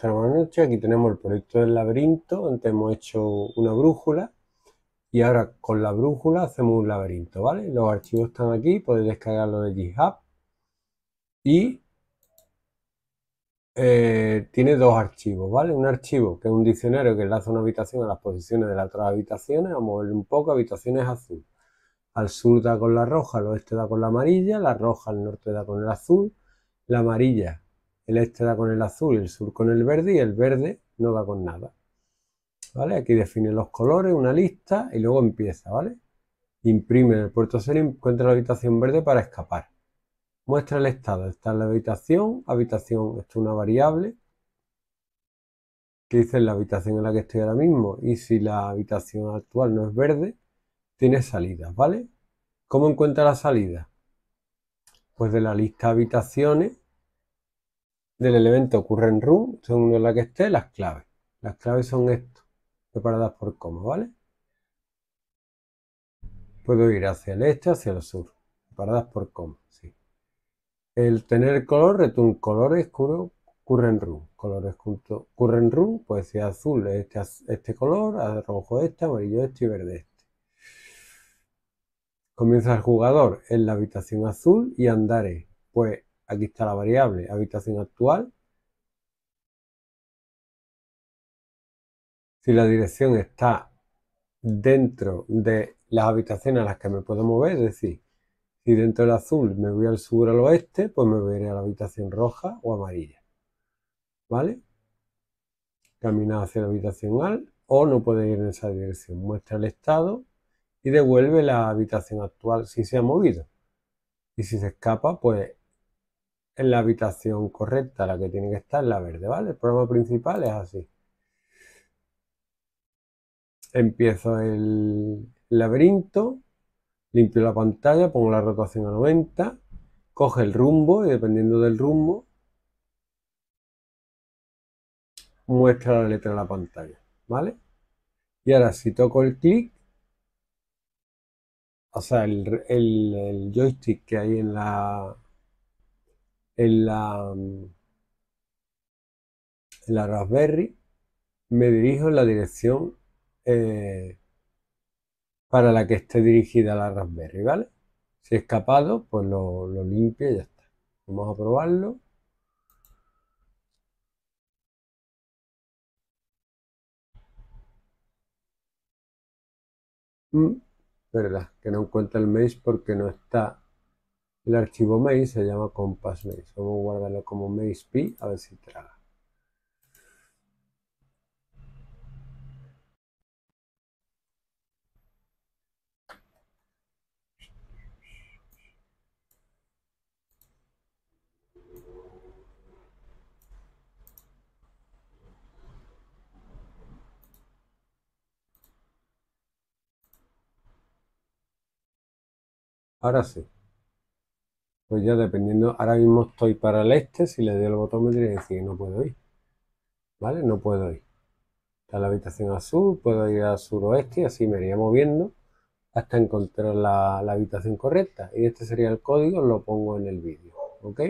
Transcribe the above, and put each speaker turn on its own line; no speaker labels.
tenemos noche. Aquí tenemos el proyecto del laberinto. Antes hemos hecho una brújula y ahora con la brújula hacemos un laberinto, ¿vale? Los archivos están aquí, podéis descargarlo de GitHub y eh, tiene dos archivos, ¿vale? Un archivo que es un diccionario que enlaza una habitación a las posiciones de las otras habitaciones, vamos a mover un poco, habitaciones azul. Al sur da con la roja, al oeste da con la amarilla, la roja al norte da con el azul, la amarilla el este da con el azul, el sur con el verde y el verde no da con nada. ¿Vale? Aquí define los colores, una lista y luego empieza, ¿vale? Imprime el puerto y encuentra la habitación verde para escapar. Muestra el estado. Está en la habitación, habitación, esto es una variable que dice la habitación en la que estoy ahora mismo y si la habitación actual no es verde, tiene salidas, ¿vale? ¿Cómo encuentra la salida? Pues de la lista habitaciones del elemento en room, según en la que esté, las claves. Las claves son esto, separadas por coma, ¿vale? Puedo ir hacia el este, hacia el sur, separadas por coma, sí. El tener color, return color oscuro, current room. Color escuro, current room, pues ser azul este, este color, rojo este, amarillo este y verde este. Comienza el jugador en la habitación azul y andaré, pues Aquí está la variable habitación actual. Si la dirección está dentro de las habitaciones a las que me puedo mover, es decir, si dentro del azul me voy al sur al oeste, pues me veré a la habitación roja o amarilla. ¿Vale? Camina hacia la habitación al o no puede ir en esa dirección. Muestra el estado y devuelve la habitación actual si se ha movido. Y si se escapa, pues en la habitación correcta, la que tiene que estar, la verde, ¿vale? El programa principal es así. Empiezo el laberinto, limpio la pantalla, pongo la rotación a 90, coge el rumbo y dependiendo del rumbo, muestra la letra en la pantalla, ¿vale? Y ahora si toco el clic, o sea, el joystick que hay en la en la, la Raspberry me dirijo en la dirección eh, para la que esté dirigida la Raspberry, ¿vale? Si he escapado, pues lo, lo limpio y ya está. Vamos a probarlo. Mm, verdad, que no encuentra el mesh porque no está el archivo maze se llama compass maze. Vamos a guardarlo como maze p a ver si traga. Ahora sí. Pues ya dependiendo, ahora mismo estoy para el este, si le doy el botón me diría que decir no puedo ir. ¿Vale? No puedo ir. Está la habitación azul, puedo ir a suroeste y así me iría moviendo hasta encontrar la, la habitación correcta. Y este sería el código, lo pongo en el vídeo. ¿Ok?